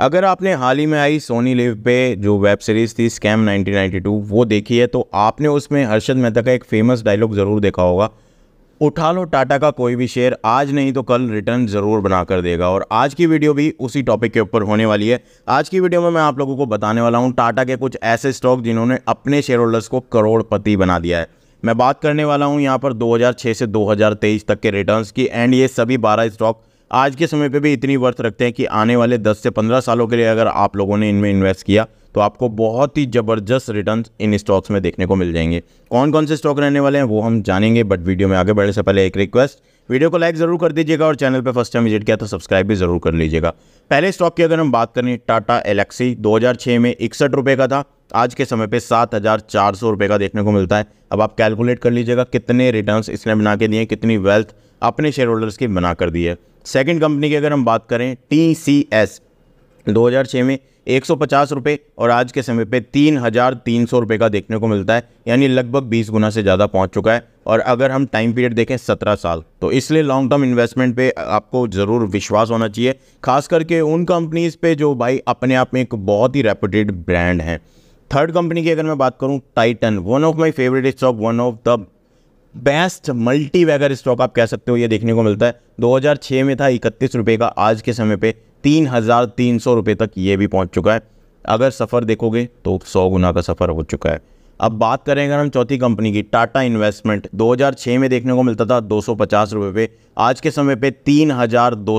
अगर आपने हाल ही में आई सोनी लिव पे जो वेब सीरीज़ थी स्कैम 1992 वो देखी है तो आपने उसमें हर्षद मेहता का एक फेमस डायलॉग ज़रूर देखा होगा उठा लो टाटा का कोई भी शेयर आज नहीं तो कल रिटर्न ज़रूर बना कर देगा और आज की वीडियो भी उसी टॉपिक के ऊपर होने वाली है आज की वीडियो में मैं आप लोगों को बताने वाला हूँ टाटा के कुछ ऐसे स्टॉक जिन्होंने अपने शेयर होल्डर्स को करोड़पति बना दिया है मैं बात करने वाला हूँ यहाँ पर दो से दो तक के रिटर्न की एंड ये सभी बारह स्टॉक आज के समय पे भी इतनी वर्थ रखते हैं कि आने वाले 10 से 15 सालों के लिए अगर आप लोगों ने इनमें इन्वेस्ट किया तो आपको बहुत ही ज़बरदस्त रिटर्न इन स्टॉक्स में देखने को मिल जाएंगे कौन कौन से स्टॉक रहने वाले हैं वो हम जानेंगे बट वीडियो में आगे बढ़ने से पहले एक रिक्वेस्ट वीडियो को लाइक ज़रूर कर दीजिएगा और चैनल पर फर्स्ट टाइम विजिट किया तो सब्सक्राइब भी ज़रूर कर लीजिएगा पहले स्टॉक की अगर हम बात करें टाटा एलेक्सी 2006 में इकसठ रुपये का था आज के समय पे सात हज़ार चार सौ रुपये का देखने को मिलता है अब आप कैलकुलेट कर लीजिएगा कितने रिटर्न्स इसने बना के दिए कितनी वेल्थ अपने शेयर होल्डर्स की बना कर दी है सेकेंड कंपनी की अगर हम बात करें टी सी एस 2006 में एक सौ और आज के समय पे तीन हज़ार तीन सौ रुपये का देखने को मिलता है यानी लगभग बीस गुना से ज़्यादा पहुंच चुका है और अगर हम टाइम पीरियड देखें सत्रह साल तो इसलिए लॉन्ग टर्म इन्वेस्टमेंट पे आपको ज़रूर विश्वास होना चाहिए खास करके उन कंपनीज़ पे जो भाई अपने आप में एक बहुत ही रेपूटेड ब्रांड हैं थर्ड कंपनी की अगर मैं बात करूँ Titan one of my favourite stock one of the best multi stock आप कह सकते हो ये देखने को मिलता है 2006 में था इकतीस रुपये का आज के समय पे तीन हज़ार तीन सौ रुपये तक ये भी पहुंच चुका है अगर सफ़र देखोगे तो सौ गुना का सफ़र हो चुका है अब बात करें अगर हम चौथी कंपनी की टाटा इन्वेस्टमेंट 2006 में देखने को मिलता था दो सौ पे आज के समय पे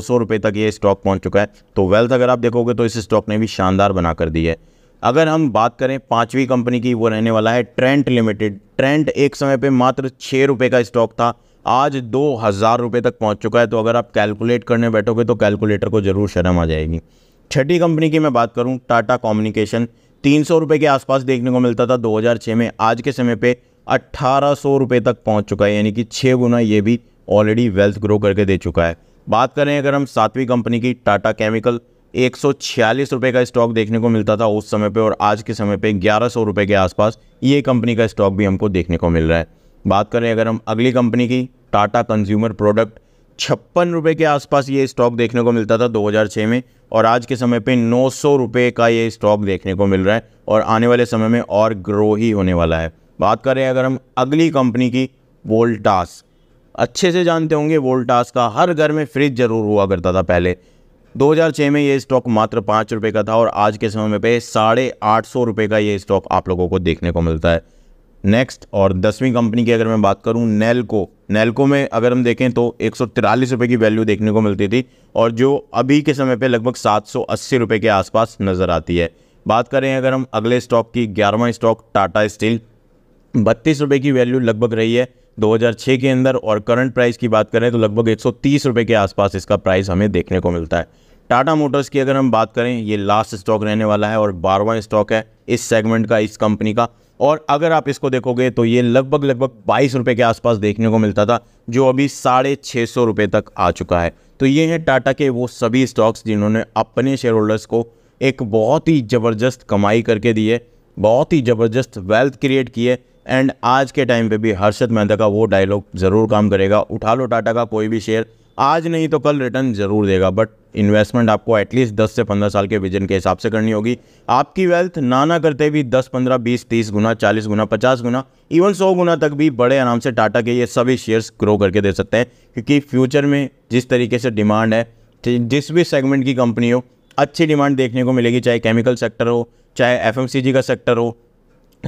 सौ रुपए तक ये स्टॉक पहुंच चुका है तो वेल्थ अगर आप देखोगे तो इस स्टॉक ने भी शानदार बना कर दी है अगर हम बात करें पाँचवीं कंपनी की वो रहने वाला है ट्रेंट लिमिटेड ट्रेंट एक समय पर मात्र छः रुपये का स्टॉक था आज दो हज़ार रुपये तक पहुंच चुका है तो अगर आप कैलकुलेट करने बैठोगे तो कैलकुलेटर को ज़रूर शर्म आ जाएगी छठी कंपनी की मैं बात करूं टाटा कम्युनिकेशन तीन सौ रुपये के आसपास देखने को मिलता था 2006 में आज के समय पे अट्ठारह सौ रुपये तक पहुंच चुका है यानी कि छः गुना ये भी ऑलरेडी वेल्थ ग्रो करके दे चुका है बात करें अगर हम सातवीं कंपनी की टाटा केमिकल एक सौ का स्टॉक देखने को मिलता था उस समय पर और आज के समय पर ग्यारह सौ रुपये के आसपास ये कंपनी का स्टॉक भी हमको देखने को मिल रहा है बात करें अगर हम अगली कंपनी की टाटा कंज्यूमर प्रोडक्ट छप्पन रुपये के आसपास ये स्टॉक देखने को मिलता था 2006 में और आज के समय पे नौ सौ रुपये का ये स्टॉक देखने को मिल रहा है और आने वाले समय में और ग्रो ही होने वाला है बात करें अगर हम अगली कंपनी की वोल्टास अच्छे से जानते होंगे वोल्टास का हर घर में फ्रिज ज़रूर हुआ करता था पहले 2006 में ये स्टॉक मात्र पाँच रुपये का था और आज के समय पे साढ़े आठ सौ रुपये का ये स्टॉक आप लोगों को देखने को मिलता है नेक्स्ट और दसवीं कंपनी की अगर मैं बात करूं नेलको नेलको में अगर हम देखें तो एक सौ रुपये की वैल्यू देखने को मिलती थी और जो अभी के समय पे लगभग सात सौ अस्सी रुपये के आसपास नज़र आती है बात करें अगर हम अगले स्टॉक की ग्यारहवा स्टॉक टाटा स्टील बत्तीस रुपये की वैल्यू लगभग रही है 2006 के अंदर और करंट प्राइस की बात करें तो लगभग एक सौ के आसपास इसका प्राइस हमें देखने को मिलता है टाटा मोटर्स की अगर हम बात करें ये लास्ट स्टॉक रहने वाला है और बारहवा स्टॉक है इस सेगमेंट का इस कंपनी का और अगर आप इसको देखोगे तो ये लगभग लगभग बाईस रुपये के आसपास देखने को मिलता था जो अभी साढ़े छः सौ रुपये तक आ चुका है तो ये हैं टाटा के वो सभी स्टॉक्स जिन्होंने अपने शेयर होल्डर्स को एक बहुत ही ज़बरदस्त कमाई करके दी है बहुत ही ज़बरदस्त वेल्थ क्रिएट की है एंड आज के टाइम पे भी हर्षद मेहता का वो डायलॉग ज़रूर काम करेगा उठा लो टाटा का कोई भी शेयर आज नहीं तो कल रिटर्न ज़रूर देगा बट इन्वेस्टमेंट आपको एटलीस्ट 10 से 15 साल के विजन के हिसाब से करनी होगी आपकी वेल्थ ना ना करते भी 10, 15, 20, 30 गुना 40 गुना 50 गुना इवन 100 गुना तक भी बड़े आराम से टाटा के ये सभी शेयर्स ग्रो करके दे सकते हैं क्योंकि फ्यूचर में जिस तरीके से डिमांड है जिस भी सेगमेंट की कंपनी हो अच्छी डिमांड देखने को मिलेगी चाहे केमिकल सेक्टर हो चाहे एफ का सेक्टर हो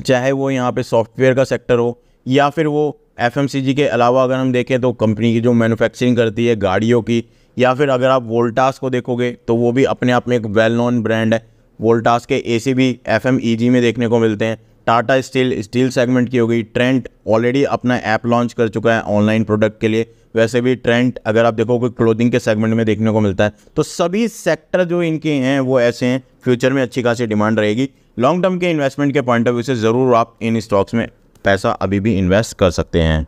चाहे वो यहाँ पर सॉफ्टवेयर का सेक्टर हो या फिर वो एफएमसीजी के अलावा अगर हम देखें तो कंपनी की जो मैन्युफैक्चरिंग करती है गाड़ियों की या फिर अगर आप वोल्टास को देखोगे तो वो भी अपने आप में एक वेल नोन ब्रांड है वोल्टास के सी भी एफ में देखने को मिलते हैं टाटा स्टील स्टील सेगमेंट की हो गई ट्रेंट ऑलरेडी अपना ऐप लॉन्च कर चुका है ऑनलाइन प्रोडक्ट के लिए वैसे भी ट्रेंट अगर आप देखोगे क्लोथिंग के सेगमेंट में देखने को मिलता है तो सभी सेक्टर जो इनके हैं वो ऐसे हैं फ्यूचर में अच्छी खासी डिमांड रहेगी लॉन्ग टर्म के इन्वेस्टमेंट के पॉइंट ऑफ व्यू से ज़रूर आप इन स्टॉक्स में पैसा अभी भी इन्वेस्ट कर सकते हैं